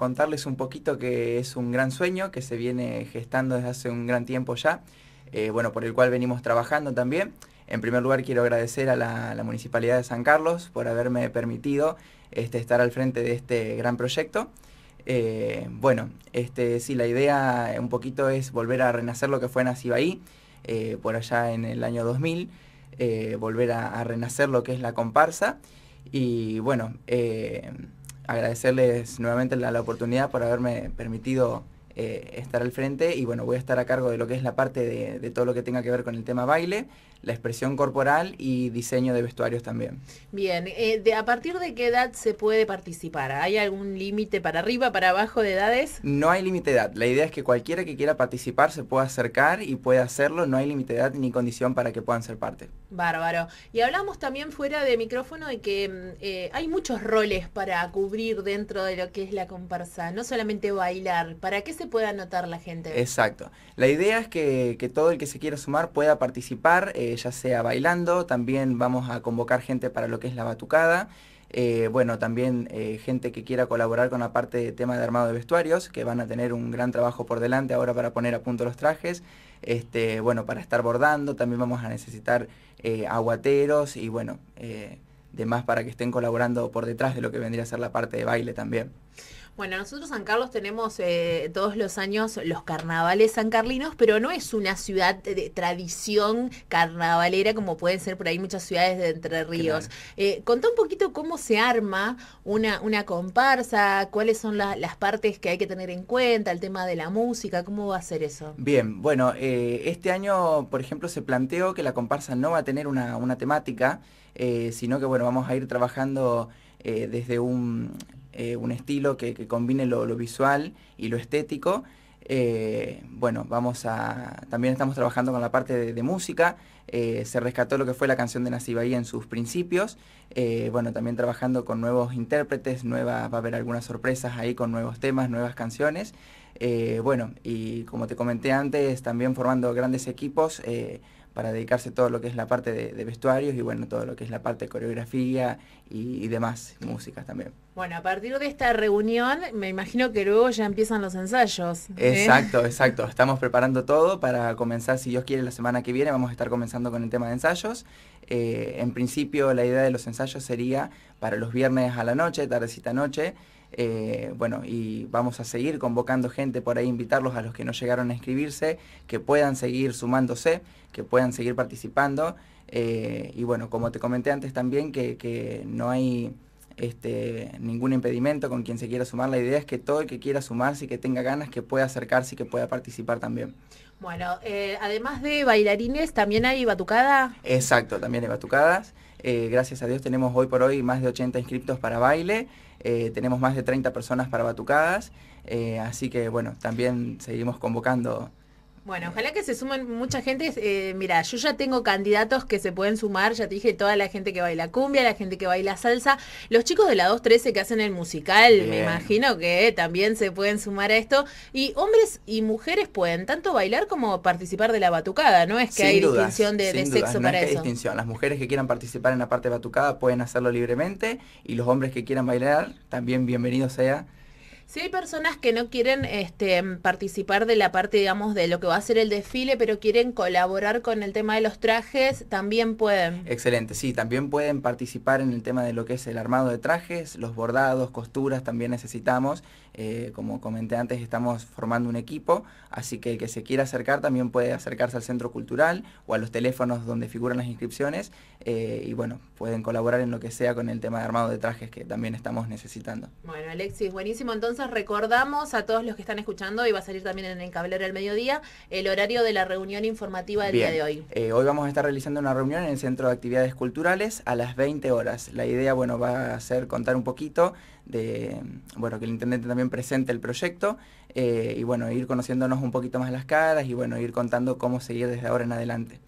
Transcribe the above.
contarles un poquito que es un gran sueño que se viene gestando desde hace un gran tiempo ya, eh, bueno, por el cual venimos trabajando también. En primer lugar, quiero agradecer a la, Municipalidad de San Carlos por haberme permitido este, estar al frente de este gran proyecto. Eh, bueno, este, sí, la idea eh, un poquito es volver a renacer lo que fue nacido ahí por allá en el año 2000, volver a, a, renacer lo que es la comparsa. Y bueno, agradecerles nuevamente la, oportunidad por haberme permitido eh, estar al frente y bueno, voy a estar a cargo de lo que es la parte de, todo lo que tenga que ver con el tema baile, la expresión corporal y diseño de vestuarios también. Bien, eh, de, ¿a partir de qué edad se puede participar? ¿Hay algún límite para arriba, para abajo de edades? No hay límite de edad, la idea es que cualquiera que quiera participar se pueda acercar y pueda hacerlo, no hay límite de edad ni condición para que puedan ser parte. Bárbaro. Y hablamos también fuera de micrófono de que mm, eh, hay muchos roles para cubrir dentro de lo que es la comparsa, no solamente bailar, ¿para qué se puede anotar la gente? Exacto. La idea es que, todo el que se quiera sumar pueda participar, eh, ya sea bailando, también vamos a convocar gente para lo que es la batucada. Eh, bueno, también eh, gente que quiera colaborar con la parte de tema de armado de vestuarios, que van a tener un gran trabajo por delante ahora para poner a punto los trajes, este, bueno, para estar bordando, también vamos a necesitar aguateros y bueno, demás para que estén colaborando por detrás de lo que vendría a ser la parte de baile también. Bueno, nosotros San Carlos tenemos eh, todos los años los carnavales sancarlinos, pero no es una ciudad de tradición carnavalera como pueden ser por ahí muchas ciudades de Entre Ríos. Eh, contá un poquito cómo se arma una, una comparsa, cuáles son las partes que hay que tener en cuenta, el tema de la música, cómo va a ser eso. Bien, bueno, eh, este año, por ejemplo, se planteó que la comparsa no va a tener una temática, sino que bueno, vamos a ir trabajando desde un eh, un estilo que, combine lo, visual y lo estético. Eh, bueno, vamos a. También estamos trabajando con la parte de, música. Eh, se rescató lo que fue la canción de Nasi en sus principios. bueno, también trabajando con nuevos intérpretes, nueva, va a haber algunas sorpresas ahí con nuevos temas, nuevas canciones. bueno, y como te comenté antes, también formando grandes equipos para dedicarse todo lo que es la parte de, vestuarios y bueno, todo lo que es la parte de coreografía y, demás músicas también. Bueno, a partir de esta reunión me imagino que luego ya empiezan los ensayos. ¿eh? Exacto, exacto. Estamos preparando todo para comenzar, si Dios quiere, la semana que viene vamos a estar comenzando con el tema de ensayos. Eh, en principio la idea de los ensayos sería para los viernes a la noche, tardecita noche. Eh, bueno, y vamos a seguir convocando gente por ahí, invitarlos a los que no llegaron a inscribirse, que puedan seguir sumándose, que puedan seguir participando. Eh, y bueno, como te comenté antes también, que, que no hay este, ningún impedimento con quien se quiera sumar. La idea es que todo el que quiera sumarse y que tenga ganas, que pueda acercarse y que pueda participar también. Bueno, eh, además de bailarines, ¿también hay batucada? Exacto, también hay batucadas. Eh, gracias a Dios tenemos hoy por hoy más de 80 inscriptos para baile, eh, tenemos más de 30 personas para batucadas, eh, así que bueno, también seguimos convocando bueno, ojalá que se sumen mucha gente. Eh, mira, yo ya tengo candidatos que se pueden sumar. Ya te dije, toda la gente que baila cumbia, la gente que baila salsa. Los chicos de la 213 que hacen el musical, me imagino que también se pueden sumar a esto. Y hombres y mujeres pueden tanto bailar como participar de la batucada. No es que hay distinción de, sexo para es distinción. Las mujeres que quieran participar en la parte batucada pueden hacerlo libremente. Y los hombres que quieran bailar, también bienvenidos sea si hay personas que no quieren este, participar de la parte, digamos, de lo que va a ser el desfile, pero quieren colaborar con el tema de los trajes, también pueden. Excelente, sí, también pueden participar en el tema de lo que es el armado de trajes, los bordados, costuras, también necesitamos. Eh, como comenté antes, estamos formando un equipo, así que el que se quiera acercar también puede acercarse al centro cultural o a los teléfonos donde figuran las inscripciones eh, y bueno, pueden colaborar en lo que sea con el tema de armado de trajes que también estamos necesitando. Bueno, Alexis, buenísimo. Entonces, recordamos a todos los que están escuchando, y va a salir también en el Cablero el Mediodía, el horario de la reunión informativa del día de hoy. Eh, hoy vamos a estar realizando una reunión en el Centro de Actividades Culturales a las 20 horas. La idea, bueno, va a ser contar un poquito de, bueno, que el intendente también presente el proyecto eh, y, bueno, ir conociéndonos un poquito más las caras y, bueno, ir contando cómo seguir desde ahora en adelante.